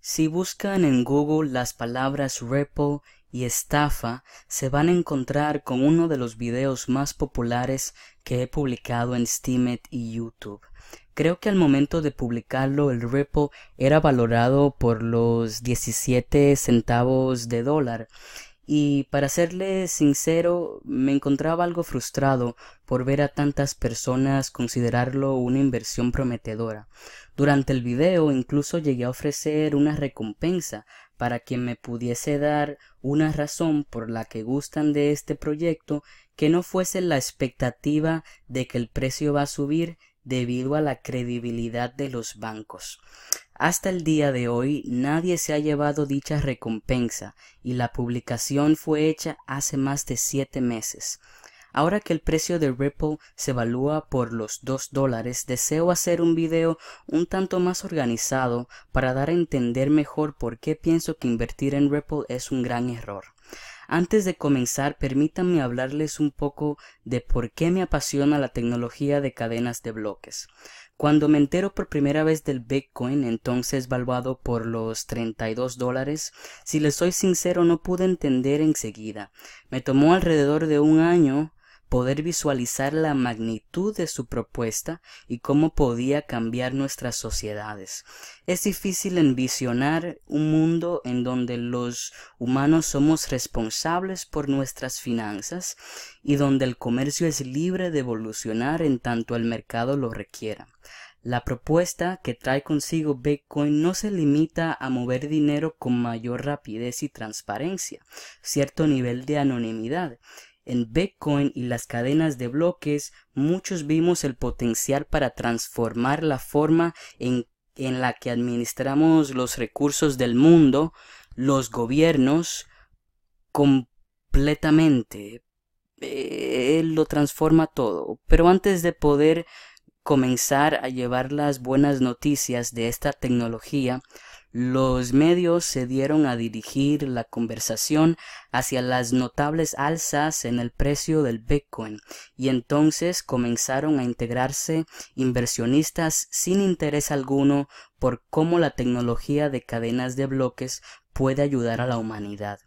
Si buscan en Google las palabras repo y estafa, se van a encontrar con uno de los videos más populares que he publicado en Steemit y YouTube. Creo que al momento de publicarlo el repo era valorado por los 17 centavos de dólar y para serle sincero me encontraba algo frustrado por ver a tantas personas considerarlo una inversión prometedora. Durante el video incluso llegué a ofrecer una recompensa para quien me pudiese dar una razón por la que gustan de este proyecto que no fuese la expectativa de que el precio va a subir debido a la credibilidad de los bancos. Hasta el día de hoy nadie se ha llevado dicha recompensa y la publicación fue hecha hace más de siete meses. Ahora que el precio de Ripple se evalúa por los 2 dólares, deseo hacer un video un tanto más organizado para dar a entender mejor por qué pienso que invertir en Ripple es un gran error. Antes de comenzar, permítanme hablarles un poco de por qué me apasiona la tecnología de cadenas de bloques. Cuando me entero por primera vez del Bitcoin, entonces valuado por los 32 dólares, si le soy sincero no pude entender enseguida. Me tomó alrededor de un año poder visualizar la magnitud de su propuesta y cómo podía cambiar nuestras sociedades. Es difícil envisionar un mundo en donde los humanos somos responsables por nuestras finanzas y donde el comercio es libre de evolucionar en tanto el mercado lo requiera. La propuesta que trae consigo Bitcoin no se limita a mover dinero con mayor rapidez y transparencia, cierto nivel de anonimidad en Bitcoin y las cadenas de bloques, muchos vimos el potencial para transformar la forma en, en la que administramos los recursos del mundo, los gobiernos, completamente. Eh, él lo transforma todo. Pero antes de poder comenzar a llevar las buenas noticias de esta tecnología, los medios se dieron a dirigir la conversación hacia las notables alzas en el precio del Bitcoin y entonces comenzaron a integrarse inversionistas sin interés alguno por cómo la tecnología de cadenas de bloques puede ayudar a la humanidad.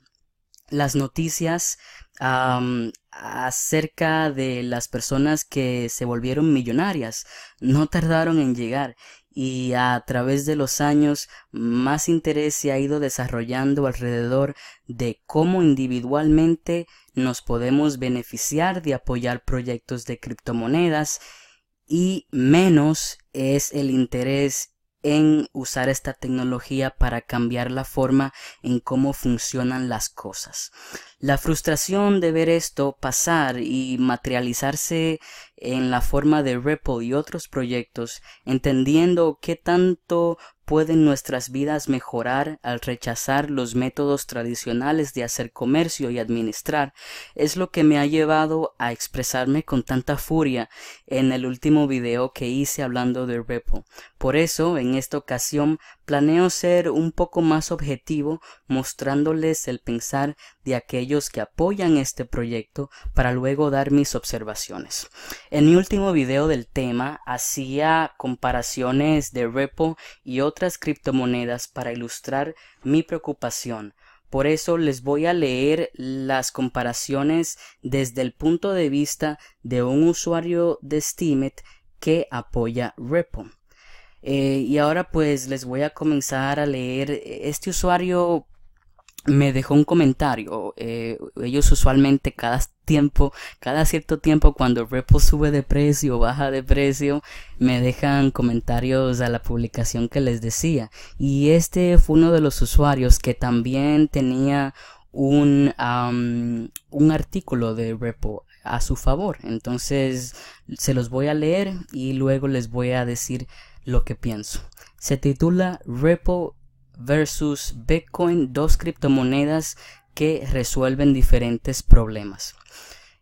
Las noticias acerca de las personas que se volvieron millonarias. No tardaron en llegar y a través de los años más interés se ha ido desarrollando alrededor de cómo individualmente nos podemos beneficiar de apoyar proyectos de criptomonedas y menos es el interés en usar esta tecnología para cambiar la forma en cómo funcionan las cosas. La frustración de ver esto pasar y materializarse en la forma de Ripple y otros proyectos, entendiendo qué tanto pueden nuestras vidas mejorar al rechazar los métodos tradicionales de hacer comercio y administrar es lo que me ha llevado a expresarme con tanta furia en el último video que hice hablando de repo. Por eso, en esta ocasión, Planeo ser un poco más objetivo mostrándoles el pensar de aquellos que apoyan este proyecto para luego dar mis observaciones. En mi último video del tema hacía comparaciones de Repo y otras criptomonedas para ilustrar mi preocupación por eso les voy a leer las comparaciones desde el punto de vista de un usuario de Steemit que apoya Repo. Eh, y ahora pues les voy a comenzar a leer. E-, este usuario me dejó un comentario. Eh, ellos usualmente cada tiempo, cada cierto tiempo cuando Ripple sube de precio o baja de precio, me dejan comentarios a la publicación que les decía. Y este fue uno de los usuarios que también tenía un, un artículo de repo a su favor. Entonces se los voy a leer y luego les voy a decir lo que pienso. Se titula Repo versus Bitcoin, dos criptomonedas que resuelven diferentes problemas.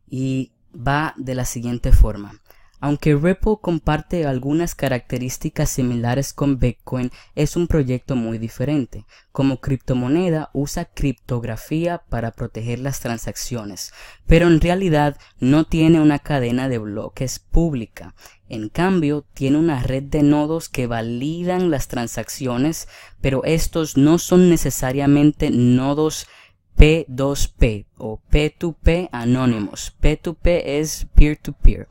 Y va de la siguiente forma. Aunque Ripple comparte algunas características similares con Bitcoin, es un proyecto muy diferente. Como criptomoneda usa criptografía para proteger las transacciones, pero en realidad no tiene una cadena de bloques pública en cambio, tiene una red de nodos que validan las transacciones, pero estos no son necesariamente nodos P2P o P2P anónimos. P2P es peer-to-peer,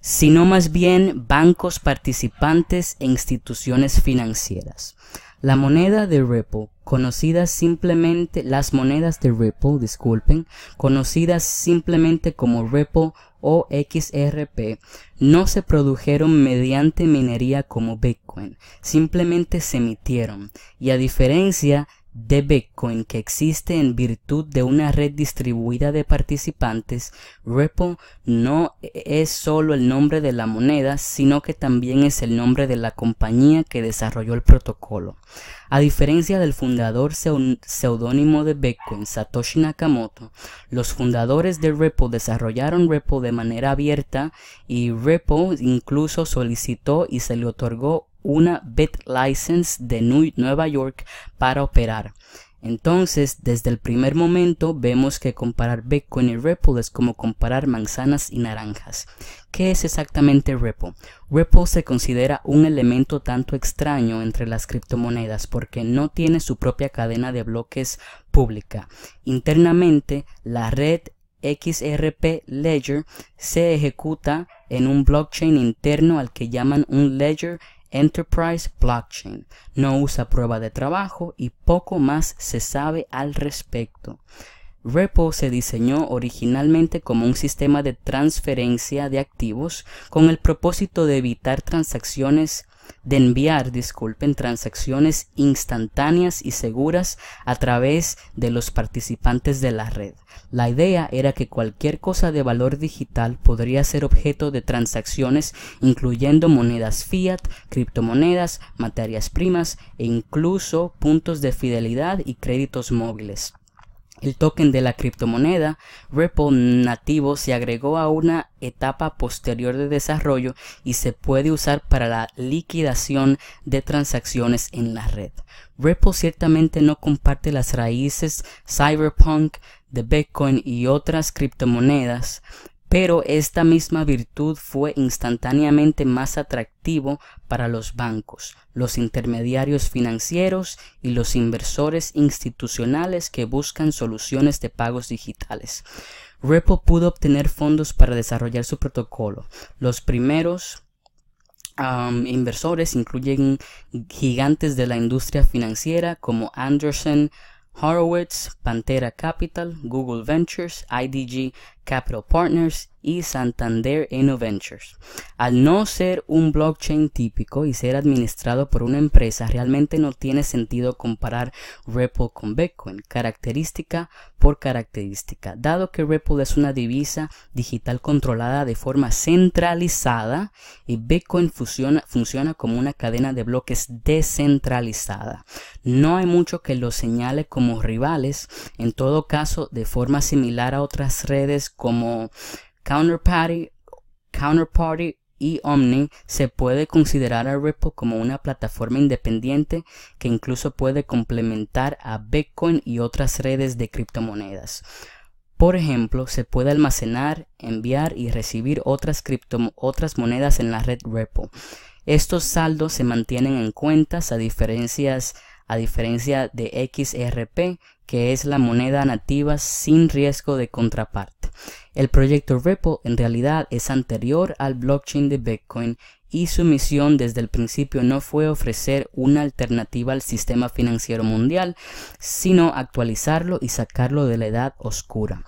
sino más bien bancos participantes e instituciones financieras. La moneda de Ripple, conocida simplemente, las monedas de Ripple, disculpen, conocidas simplemente como Ripple o XRP, no se produjeron mediante minería como Bitcoin, simplemente se emitieron, y a diferencia de Bitcoin que existe en virtud de una red distribuida de participantes, Repo no es solo el nombre de la moneda, sino que también es el nombre de la compañía que desarrolló el protocolo. A diferencia del fundador seudónimo de Bitcoin, Satoshi Nakamoto, los fundadores de Repo desarrollaron Repo de manera abierta y Repo incluso solicitó y se le otorgó una Bitlicense license de Nueva York para operar. Entonces, desde el primer momento vemos que comparar Bitcoin y Ripple es como comparar manzanas y naranjas. ¿Qué es exactamente Ripple? Ripple se considera un elemento tanto extraño entre las criptomonedas porque no tiene su propia cadena de bloques pública. Internamente, la red XRP Ledger se ejecuta en un blockchain interno al que llaman un ledger Enterprise Blockchain. No usa prueba de trabajo y poco más se sabe al respecto. Repo se diseñó originalmente como un sistema de transferencia de activos con el propósito de evitar transacciones de enviar, disculpen, transacciones instantáneas y seguras a través de los participantes de la red. La idea era que cualquier cosa de valor digital podría ser objeto de transacciones incluyendo monedas fiat, criptomonedas, materias primas e incluso puntos de fidelidad y créditos móviles. El token de la criptomoneda Ripple nativo se agregó a una etapa posterior de desarrollo y se puede usar para la liquidación de transacciones en la red. Ripple ciertamente no comparte las raíces cyberpunk de Bitcoin y otras criptomonedas, pero esta misma virtud fue instantáneamente más atractivo para los bancos, los intermediarios financieros y los inversores institucionales que buscan soluciones de pagos digitales. Ripple pudo obtener fondos para desarrollar su protocolo. Los primeros um, inversores incluyen gigantes de la industria financiera como Anderson, Horowitz, Pantera Capital, Google Ventures, IDG Capital Partners y Santander Innoventures. Al no ser un blockchain típico y ser administrado por una empresa, realmente no tiene sentido comparar Ripple con Bitcoin, característica por característica, dado que Ripple es una divisa digital controlada de forma centralizada y Bitcoin funciona, funciona como una cadena de bloques descentralizada. No hay mucho que los señale como rivales, en todo caso de forma similar a otras redes como Counterparty, y Omni, se puede considerar a Ripple como una plataforma independiente que incluso puede complementar a Bitcoin y otras redes de criptomonedas. Por ejemplo, se puede almacenar, enviar y recibir otras, cripto, otras monedas en la red Ripple. Estos saldos se mantienen en cuentas a, a diferencia de XRP que es la moneda nativa sin riesgo de contraparte. El proyecto Ripple en realidad es anterior al blockchain de Bitcoin y su misión desde el principio no fue ofrecer una alternativa al sistema financiero mundial, sino actualizarlo y sacarlo de la edad oscura.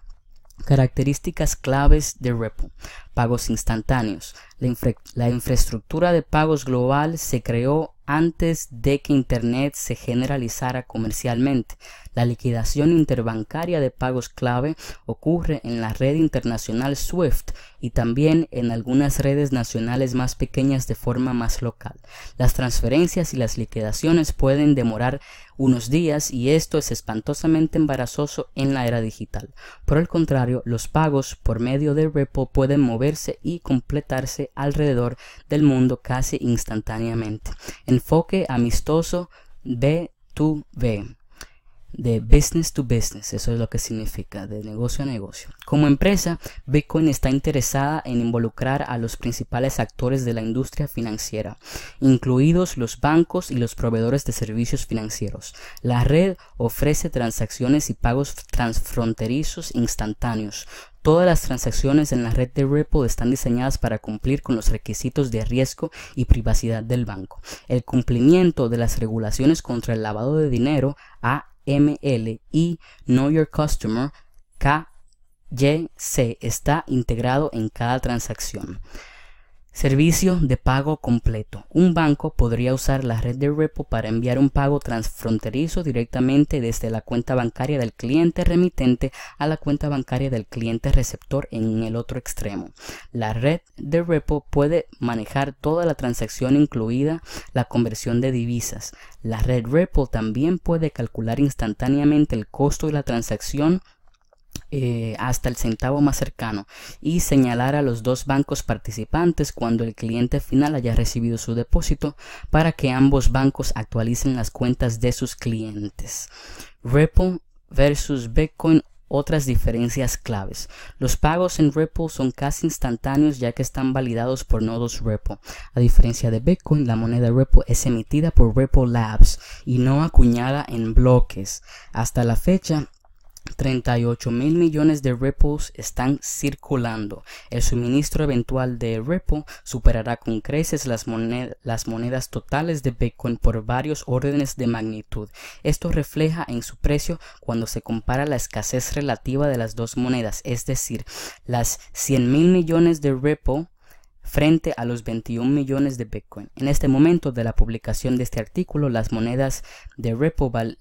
Características claves de Ripple. Pagos instantáneos. La, la, infraestructura de pagos global se creó antes de que Internet se generalizara comercialmente. La liquidación interbancaria de pagos clave ocurre en la red internacional SWIFT y también en algunas redes nacionales más pequeñas de forma más local. Las transferencias y las liquidaciones pueden demorar unos días y esto es espantosamente embarazoso en la era digital. Por el contrario, los pagos por medio de repo pueden moverse y completarse alrededor del mundo casi instantáneamente. Enfoque amistoso B2B de business to business, eso es lo que significa, de negocio a negocio. Como empresa, Bitcoin está interesada en involucrar a los principales actores de la industria financiera, incluidos los bancos y los proveedores de servicios financieros. La red ofrece transacciones y pagos transfronterizos instantáneos, Todas las transacciones en la red de Ripple están diseñadas para cumplir con los requisitos de riesgo y privacidad del banco. El cumplimiento de las regulaciones contra el lavado de dinero, a ML y Know Your Customer KYC está integrado en cada transacción. Servicio de pago completo. Un banco podría usar la red de Repo para enviar un pago transfronterizo directamente desde la cuenta bancaria del cliente remitente a la cuenta bancaria del cliente receptor en el otro extremo. La red de Repo puede manejar toda la transacción incluida la conversión de divisas. La red Repo también puede calcular instantáneamente el costo de la transacción eh, hasta el centavo más cercano y señalar a los dos bancos participantes cuando el cliente final haya recibido su depósito para que ambos bancos actualicen las cuentas de sus clientes. Repo versus Bitcoin otras diferencias claves. Los pagos en Repo son casi instantáneos ya que están validados por nodos Repo A diferencia de Bitcoin, la moneda Repo es emitida por Repo Labs y no acuñada en bloques. Hasta la fecha, ocho mil millones de repos están circulando. El suministro eventual de repo superará con creces las, monedas totales de Bitcoin por varios órdenes de magnitud. Esto refleja en su precio cuando se compara la escasez relativa de las dos monedas, es decir, las 100 mil millones de repo frente a los 21 millones de Bitcoin. En este momento de la publicación de este artículo, las monedas de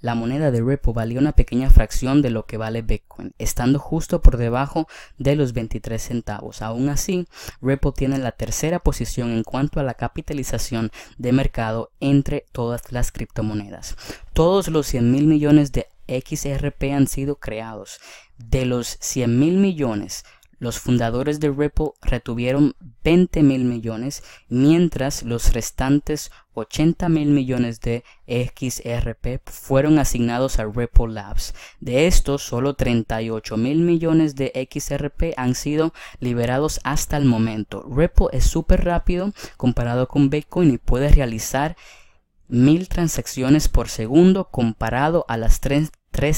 la moneda de Ripple valía una pequeña fracción de lo que vale Bitcoin, estando justo por debajo de los 23 centavos. Aún así, Repo tiene la tercera posición en cuanto a la capitalización de mercado entre todas las criptomonedas. Todos los 100 mil millones de XRP han sido creados. De los 100 mil millones, los fundadores de Ripple retuvieron 20 mil millones, mientras los restantes 80 mil millones de XRP fueron asignados a Ripple Labs. De estos, solo 38 mil millones de XRP han sido liberados hasta el momento. Ripple es súper rápido comparado con Bitcoin y puede realizar 1000 transacciones por segundo comparado a las 3,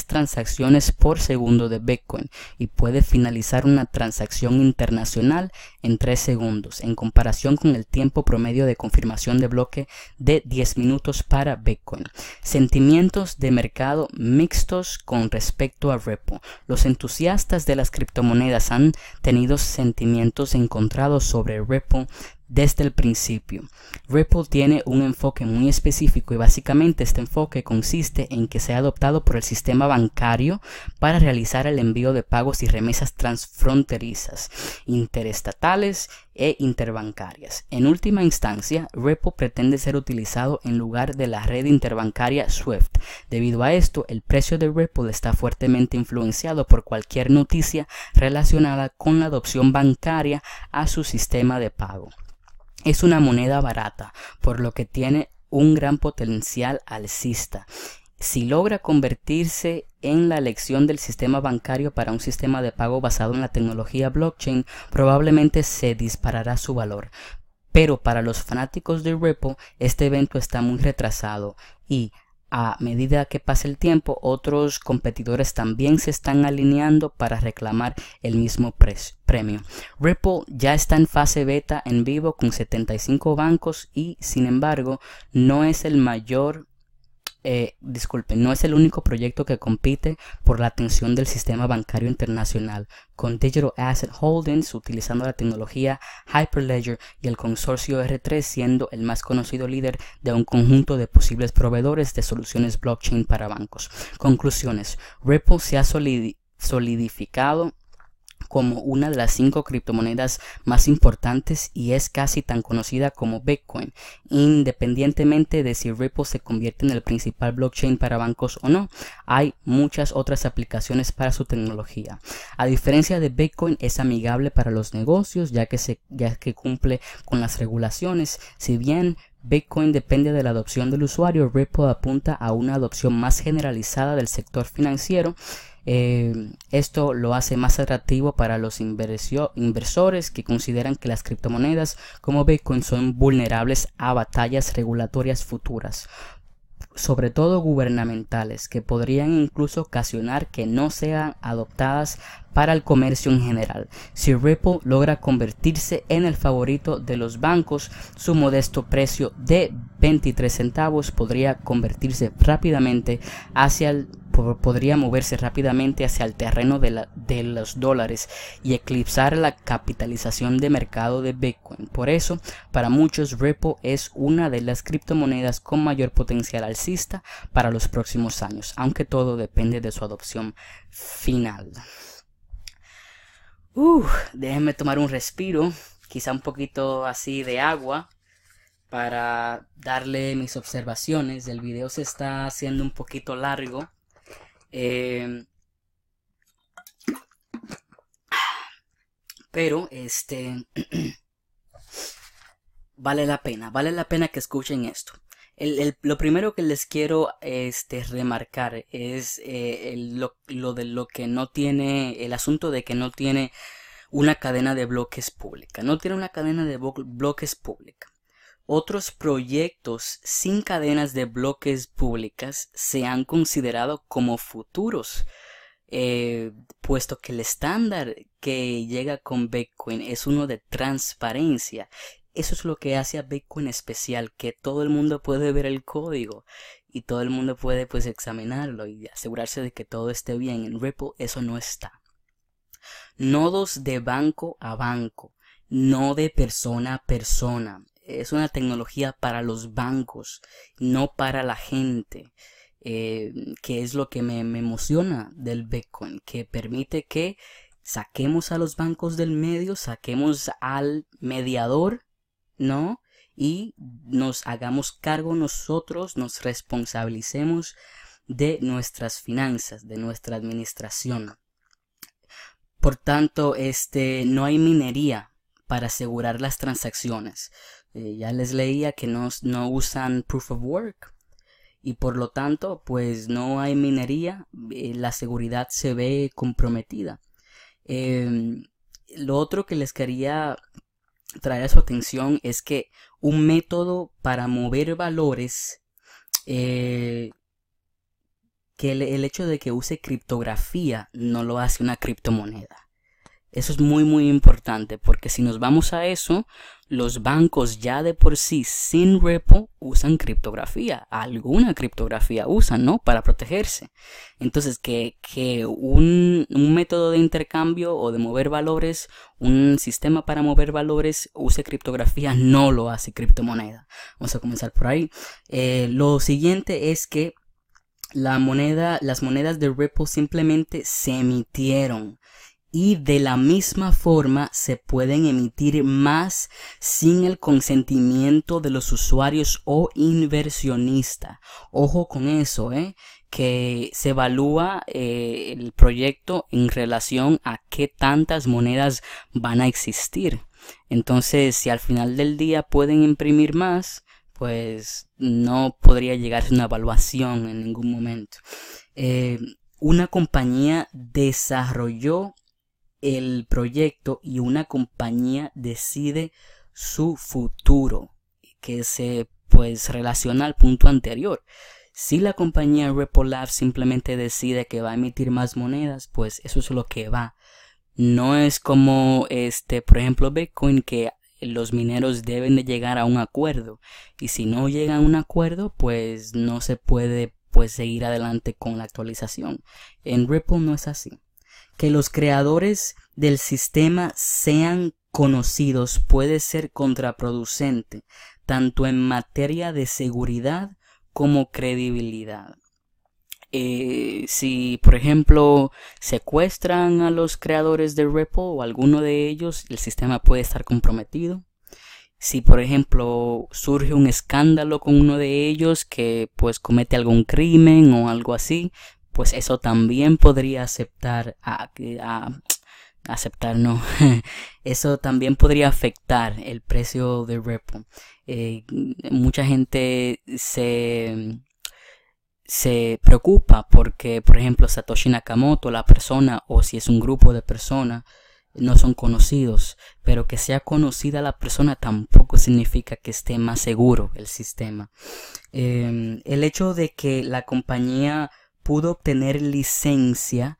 transacciones por segundo de Bitcoin y puede finalizar una transacción internacional en 3 segundos en comparación con el tiempo promedio de confirmación de bloque de 10 minutos para Bitcoin. Sentimientos de mercado mixtos con respecto a Repo Los entusiastas de las criptomonedas han tenido sentimientos encontrados sobre Repo desde el principio. Ripple tiene un enfoque muy específico y básicamente este enfoque consiste en que sea adoptado por el sistema bancario para realizar el envío de pagos y remesas transfronterizas, interestatales e interbancarias. En última instancia, Ripple pretende ser utilizado en lugar de la red interbancaria SWIFT. Debido a esto, el precio de Ripple está fuertemente influenciado por cualquier noticia relacionada con la adopción bancaria a su sistema de pago. Es una moneda barata, por lo que tiene un gran potencial alcista. Si logra convertirse en la elección del sistema bancario para un sistema de pago basado en la tecnología blockchain, probablemente se disparará su valor. Pero para los fanáticos de Ripple, este evento está muy retrasado y a medida que pasa el tiempo, otros competidores también se están alineando para reclamar el mismo premio. Ripple ya está en fase beta en vivo con 75 bancos y, sin embargo, no es el mayor eh, disculpen, no es el único proyecto que compite por la atención del sistema bancario internacional, con Digital Asset Holdings utilizando la tecnología Hyperledger y el consorcio R3 siendo el más conocido líder de un conjunto de posibles proveedores de soluciones blockchain para bancos. Conclusiones, Ripple se ha solidificado como una de las cinco criptomonedas más importantes y es casi tan conocida como Bitcoin, independientemente de si Ripple se convierte en el principal blockchain para bancos o no, hay muchas otras aplicaciones para su tecnología. A diferencia de Bitcoin es amigable para los negocios ya que, se, que cumple con las regulaciones, si bien Bitcoin depende de la adopción del usuario, Ripple apunta a una adopción más generalizada del sector financiero esto lo hace más atractivo para los inversores que consideran que las criptomonedas como Bitcoin son vulnerables a batallas regulatorias futuras, sobre todo gubernamentales, que podrían incluso ocasionar que no sean adoptadas para el comercio en general. Si Ripple logra convertirse en el favorito de los bancos, su modesto precio de 23 centavos podría convertirse rápidamente hacia el podría moverse rápidamente hacia el terreno de, los dólares y eclipsar la capitalización de mercado de Bitcoin. Por eso, para muchos, Ripple es una de las criptomonedas con mayor potencial alcista para los próximos años, aunque todo depende de su adopción final. déjenme tomar un respiro, quizá un poquito así de agua para darle mis observaciones. El video se está haciendo un poquito largo. Em, pero, este, vale la pena, vale la pena que escuchen esto. lo primero que les quiero este, remarcar es eh, lo, lo, de lo que no tiene, el asunto de que no tiene una cadena de bloques pública. No tiene una cadena de bloques pública. Otros proyectos sin cadenas de bloques públicas se han considerado como futuros, eh, puesto que el estándar que llega con Bitcoin es uno de transparencia. Eso es lo que hace a Bitcoin especial, que todo el mundo puede ver el código y todo el mundo puede pues examinarlo y asegurarse de que todo esté bien. En Ripple eso no está. Nodos de banco a banco, no de persona a persona es una tecnología para los bancos, no para la gente. Eh, que es lo que me, me, emociona del Bitcoin, que permite que saquemos a los bancos del medio, saquemos al mediador, ¿no? Y nos hagamos cargo nosotros, nos responsabilicemos de nuestras finanzas, de nuestra administración. Por tanto, este, no hay minería para asegurar las transacciones. Eh, ya les leía que no, usan proof of work y por lo tanto pues no hay minería, eh, la seguridad se ve comprometida. Em, lo otro que les quería traer a su atención es que un método para mover valores, eh, que el, hecho de que use criptografía no lo hace una criptomoneda. Eso es muy muy importante porque si nos vamos a eso, los bancos ya de por sí sin repo usan criptografía, alguna criptografía usan, ¿no? Para protegerse. Entonces, que, que un, un, método de intercambio o de mover valores, un sistema para mover valores use criptografía, no lo hace criptomoneda. Vamos a comenzar por ahí. Eh, lo siguiente es que la moneda, las monedas de Ripple simplemente se emitieron y de la misma forma se pueden emitir más sin el consentimiento de los usuarios o inversionista. Ojo con eso, ¿eh? que se evalúa eh, el proyecto en relación a qué tantas monedas van a existir. Entonces, si al final del día pueden imprimir más, pues no podría llegar a una evaluación en ningún momento. Eh, una compañía desarrolló el proyecto y una compañía decide su futuro, que se pues relaciona al punto anterior. Si la compañía Ripple simplemente decide que va a emitir más monedas, pues eso es lo que va. No es como este, por ejemplo, Bitcoin que los mineros deben de llegar a un acuerdo y si no llega a un acuerdo, pues no se puede pues seguir adelante con la actualización. En Ripple no es así que los creadores del sistema sean conocidos puede ser contraproducente, tanto en materia de seguridad como credibilidad. Eh, si, por ejemplo, secuestran a los creadores de Ripple o alguno de ellos, el sistema puede estar comprometido. Si, por ejemplo, surge un escándalo con uno de ellos que pues comete algún crimen o algo así, pues eso también podría aceptar a, aceptar no eso también podría afectar el precio de repo eh, mucha gente se se preocupa porque por ejemplo Satoshi Nakamoto la persona o si es un grupo de personas no son conocidos pero que sea conocida la persona tampoco significa que esté más seguro el sistema eh, el hecho de que la compañía pudo obtener licencia,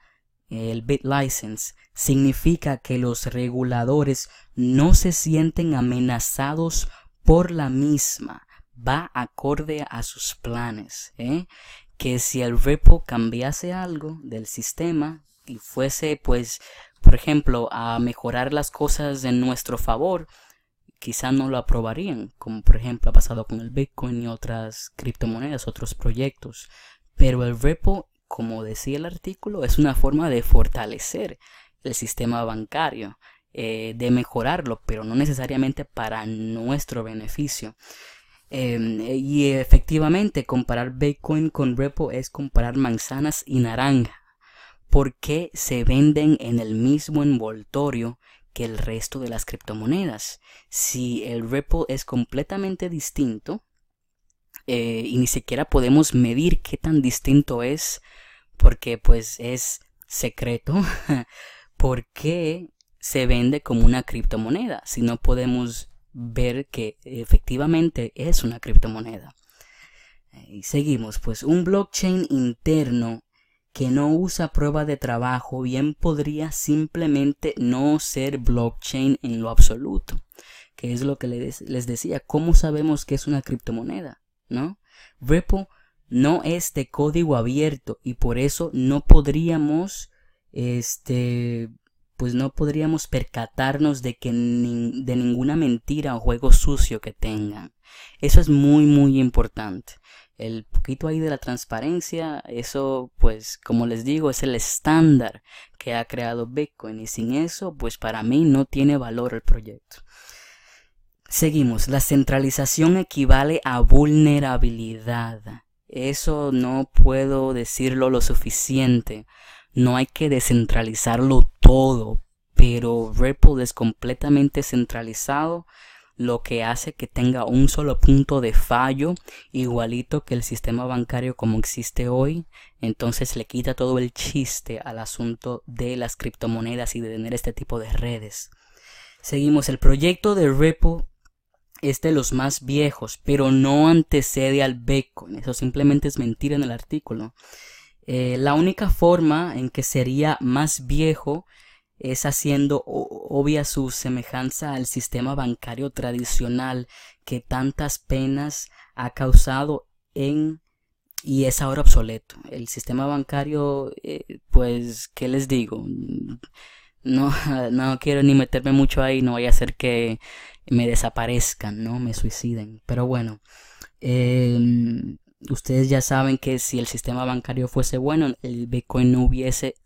el bit license, significa que los reguladores no se sienten amenazados por la misma. Va acorde a sus planes. ¿eh? Que si el repo cambiase algo del sistema y fuese, pues, por ejemplo, a mejorar las cosas en nuestro favor, quizá no lo aprobarían, como por ejemplo ha pasado con el Bitcoin y otras criptomonedas, otros proyectos. Pero el repo, como decía el artículo, es una forma de fortalecer el sistema bancario, eh, de mejorarlo, pero no necesariamente para nuestro beneficio. Em, y efectivamente, comparar Bitcoin con repo es comparar manzanas y naranja. porque se venden en el mismo envoltorio que el resto de las criptomonedas? Si el repo es completamente distinto, eh, y ni siquiera podemos medir qué tan distinto es porque pues es secreto porque se vende como una criptomoneda si no podemos ver que efectivamente es una criptomoneda. Eh, y seguimos, pues un blockchain interno que no usa prueba de trabajo bien podría simplemente no ser blockchain en lo absoluto, que es lo que les decía, ¿cómo sabemos que es una criptomoneda? ¿no? Ripple no es de código abierto y por eso no podríamos, este, pues no podríamos percatarnos de que de ninguna mentira o juego sucio que tengan. Eso es muy, muy importante. El poquito ahí de la transparencia, eso pues como les digo es el estándar que ha creado Bitcoin y sin eso pues para mí no tiene valor el proyecto. Seguimos, la centralización equivale a vulnerabilidad. Eso no puedo decirlo lo suficiente. No hay que descentralizarlo todo, pero Ripple es completamente centralizado, lo que hace que tenga un solo punto de fallo, igualito que el sistema bancario como existe hoy. Entonces le quita todo el chiste al asunto de las criptomonedas y de tener este tipo de redes. Seguimos, el proyecto de Ripple es de los más viejos, pero no antecede al Bacon. Eso simplemente es mentira en el artículo. Eh, la única forma en que sería más viejo es haciendo obvia su semejanza al sistema bancario tradicional que tantas penas ha causado en y es ahora obsoleto. El sistema bancario, eh, pues, ¿qué les digo? no, no quiero ni meterme mucho ahí, no voy a ser que me desaparezcan, ¿no? Me suiciden. Pero bueno, eh, ustedes ya saben que si el sistema bancario fuese bueno, el Bitcoin no hubiese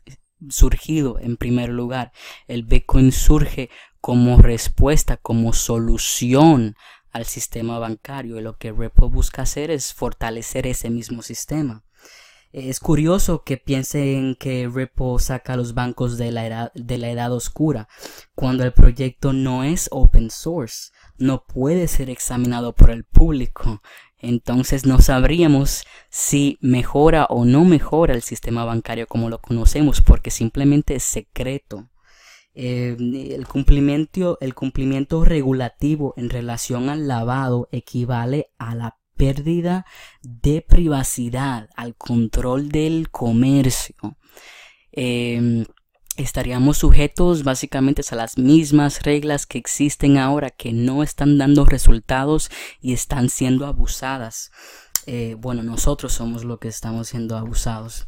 surgido en primer lugar. El Bitcoin surge como respuesta, como solución al sistema bancario y lo que Repo busca hacer es fortalecer ese mismo sistema. Es curioso que piensen que Ripple saca a los bancos de la, edad, de la edad oscura, cuando el proyecto no es open source, no puede ser examinado por el público. Entonces no sabríamos si mejora o no mejora el sistema bancario como lo conocemos, porque simplemente es secreto. Eh, el, cumplimiento, el cumplimiento regulativo en relación al lavado equivale a la pérdida de privacidad, al control del comercio. Em, estaríamos sujetos básicamente a las mismas reglas que existen ahora, que no están dando resultados y están siendo abusadas. Eh, bueno, nosotros somos los que estamos siendo abusados.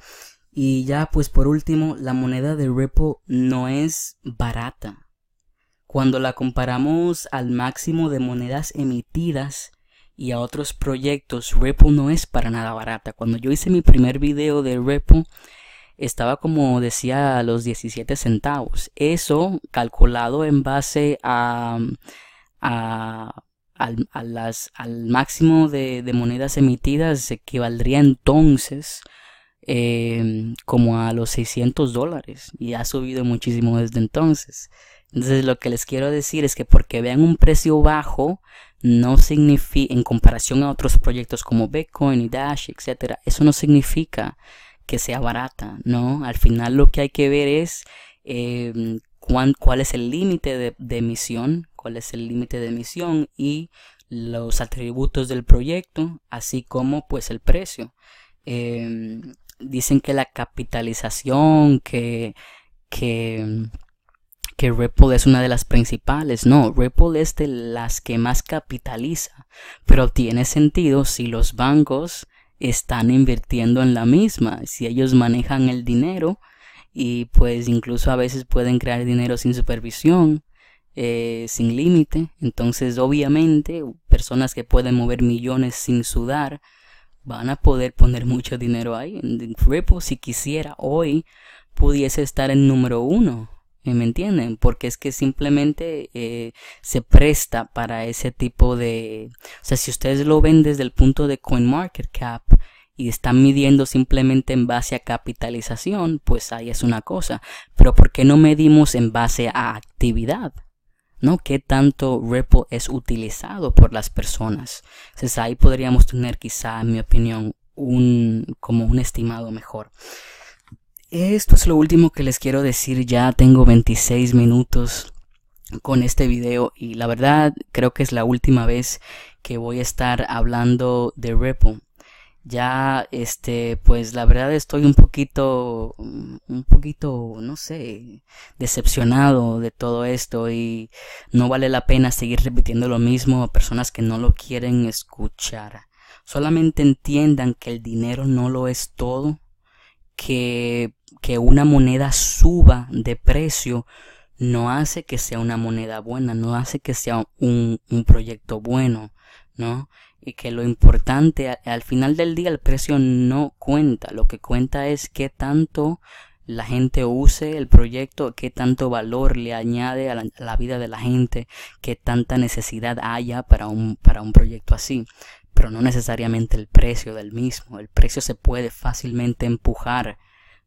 Y ya, pues por último, la moneda de Ripple no es barata. Cuando la comparamos al máximo de monedas emitidas, y a otros proyectos, Repo no es para nada barata. Cuando yo hice mi primer video de Repo, estaba como decía a los 17 centavos. Eso calculado en base a, a, al máximo de, monedas emitidas equivaldría entonces em, como a los 600 dólares y ha subido muchísimo desde entonces. Entonces lo que les quiero decir es que porque vean un precio bajo, no significa, en comparación a otros proyectos como Bitcoin y Dash, etcétera, eso no significa que sea barata, ¿no? Al final lo que hay que ver es em, cuál es el límite de, emisión, cuál es el límite de emisión y los atributos del proyecto, así como pues el precio. Em, dicen que la capitalización, que, que que Ripple es una de las principales, no, Ripple es de las que más capitaliza, pero tiene sentido si los bancos están invirtiendo en la misma, si ellos manejan el dinero y pues incluso a veces pueden crear dinero sin supervisión, eh, sin límite, entonces obviamente personas que pueden mover millones sin sudar, van a poder poner mucho dinero ahí. Ripple, si quisiera, hoy pudiese estar en número uno ¿Me entienden? Porque es que simplemente eh, se presta para ese tipo de... O sea, si ustedes lo ven desde el punto de CoinMarketCap y están midiendo simplemente en base a capitalización, pues ahí es una cosa. Pero ¿por qué no medimos en base a actividad? ¿no? ¿Qué tanto Ripple es utilizado por las personas? Entonces ahí podríamos tener quizá, en mi opinión, un, como un estimado mejor. Esto es lo último que les quiero decir, ya tengo 26 minutos con este video y la verdad creo que es la última vez que voy a estar hablando de Ripple. Ya este pues la verdad estoy un poquito mm, un poquito no sé decepcionado de todo esto y no vale la pena seguir repitiendo lo mismo a personas que no lo quieren escuchar. Solamente entiendan que el dinero no lo es todo, que que una moneda suba de precio no hace que sea una moneda buena, no hace que sea un, un proyecto bueno, ¿no? Y que lo importante, al, final del día el precio no cuenta, lo que cuenta es qué tanto la gente use el proyecto, qué tanto valor le añade a la, vida de la gente, qué tanta necesidad haya para un, para un proyecto así, pero no necesariamente el precio del mismo. El precio se puede fácilmente empujar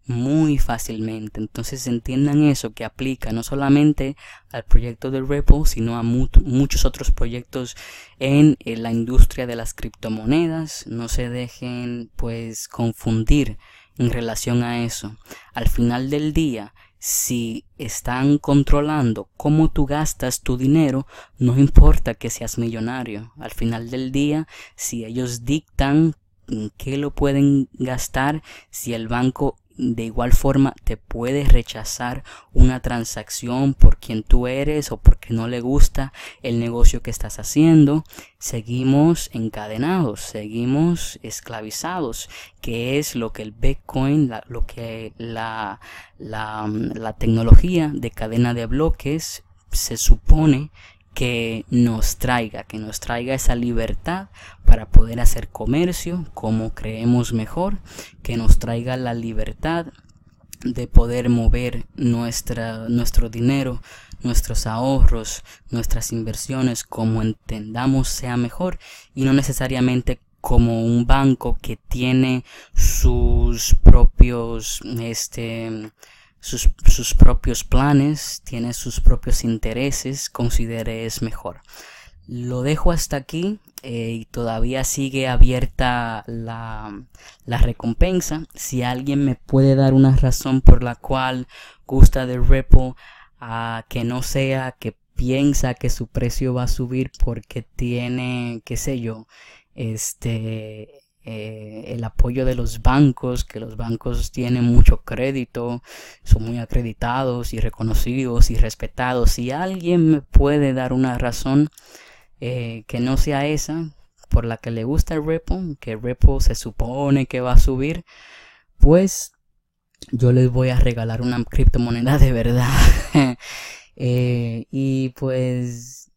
muy fácilmente. Entonces entiendan eso que aplica no solamente al proyecto de repo sino a muchos otros proyectos en, la industria de las criptomonedas. No se dejen pues confundir en relación a eso. Al final del día, si están controlando cómo tú gastas tu dinero, no importa que seas millonario. Al final del día, si ellos dictan en mm, qué lo pueden gastar, si el banco de igual forma te puedes rechazar una transacción por quien tú eres o porque no le gusta el negocio que estás haciendo. Seguimos encadenados, seguimos esclavizados, que es lo que el Bitcoin, lo que la, la, mm, la tecnología de cadena de bloques se supone que nos traiga, que nos traiga esa libertad para poder hacer comercio como creemos mejor, que nos traiga la libertad de poder mover nuestra, nuestro dinero, nuestros ahorros, nuestras inversiones como entendamos sea mejor y no necesariamente como un banco que tiene sus propios este sus, sus propios planes, tiene sus propios intereses, considere es mejor. Lo dejo hasta aquí eh, y todavía sigue abierta la, la, recompensa. Si alguien me puede dar una razón por la cual gusta de repo a que no sea que piensa que su precio va a subir porque tiene, qué sé yo, este eh, el apoyo de los bancos, que los bancos tienen mucho crédito, son muy acreditados y reconocidos y respetados. Si alguien me puede dar una razón eh, que no sea esa por la que le gusta el repo, que el repo se supone que va a subir, pues yo les voy a regalar una criptomoneda de verdad. Eh, y pues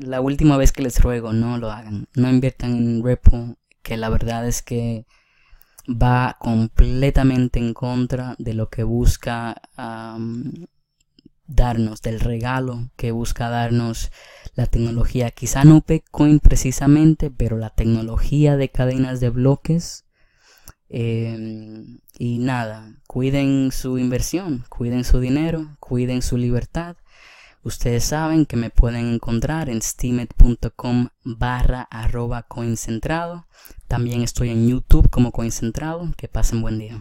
la última vez que les ruego, no lo hagan. No inviertan en repo que la verdad es que va completamente en contra de lo que busca darnos, del regalo que busca darnos la tecnología. Quizá no Bitcoin precisamente, pero la tecnología de cadenas de bloques. Em, y nada, cuiden su inversión, cuiden su dinero, cuiden su libertad Ustedes saben que me pueden encontrar en steamed.com barra arroba coincentrado. También estoy en YouTube como coincentrado. Que pasen buen día.